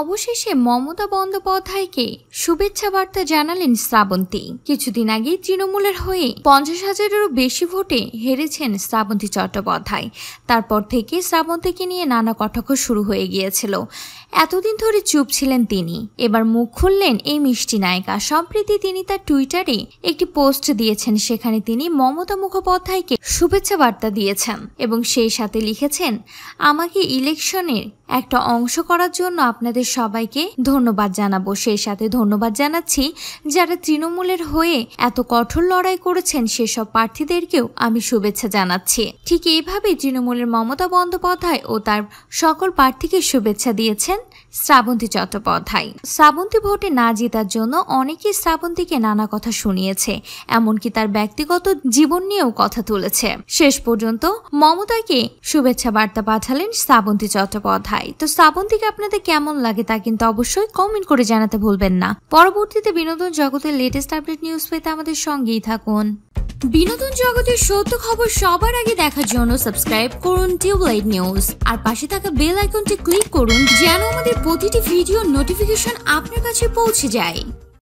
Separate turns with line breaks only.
অবশেষে মমতা বন্দ্যোপাধ্যায়কে শুভেচ্ছা বার্তা জানালেন শ্রাবন্তী কিছুদিন আগে তৃণমূলের হয়ে পঞ্চাশ হাজারেরও বেশি ভোটে হেরেছেন শ্রাবন্তী চট্টোপাধ্যায় তারপর থেকে শ্রাবন্তীকে নিয়ে নানা কটাক্ষ শুরু হয়ে গিয়েছিল এতদিন ধরে চুপ ছিলেন তিনি এবার মুখ খুললেন এই মিষ্টি নায়িকা সম্প্রীতি তিনি তার টুইটারে একটি পোস্ট দিয়েছেন সেখানে তিনি মমতা মুখোপাধ্যায়কে শুভেচ্ছা বার্তা দিয়েছেন এবং সেই সাথে লিখেছেন আমাকে ইলেকশনের একটা অংশ করার জন্য আপনাদের আপনাদের সবাইকে ধন্যবাদ জানাবো সেই সাথে ধন্যবাদ জানাচ্ছি যারা তৃণমূলের হয়ে এত কঠোর লড়াই করেছেন সেসব প্রার্থীদেরকেও আমি শুভেচ্ছা জানাচ্ছি ঠিক এইভাবে তৃণমূলের মমতা বন্দ্যোপাধ্যায় ও তার সকল প্রার্থীকে শুভেচ্ছা দিয়েছেন শ্রাবন্তী চট্টোপাধ্যায় শ্রাবন্তী ভোটে না জেতার জন্য অনেকেই শ্রাবন্তীকে নানা কথা শুনিয়েছে এমনকি তার ব্যক্তিগত জীবন নিয়েও কথা তুলেছে শেষ পর্যন্ত মমতাকে শুভেচ্ছা বার্তা পাঠালেন শ্রাবন্তী চট্টোপাধ্যায় তো শ্রাবন্তীকে আপনাদের কেমন লাগে লাগে তা কিন্তু অবশ্যই কমেন্ট করে জানাতে ভুলবেন না পরবর্তীতে বিনোদন জগতের লেটেস্ট আপডেট নিউজ পেতে আমাদের সঙ্গেই থাকুন বিনোদন জগতের সত্য খবর সবার আগে দেখার জন্য সাবস্ক্রাইব করুন টিউবলাইট নিউজ আর পাশে থাকা বেল আইকনটি ক্লিক করুন যেন আমাদের প্রতিটি ভিডিও নোটিফিকেশন আপনার কাছে পৌঁছে যায়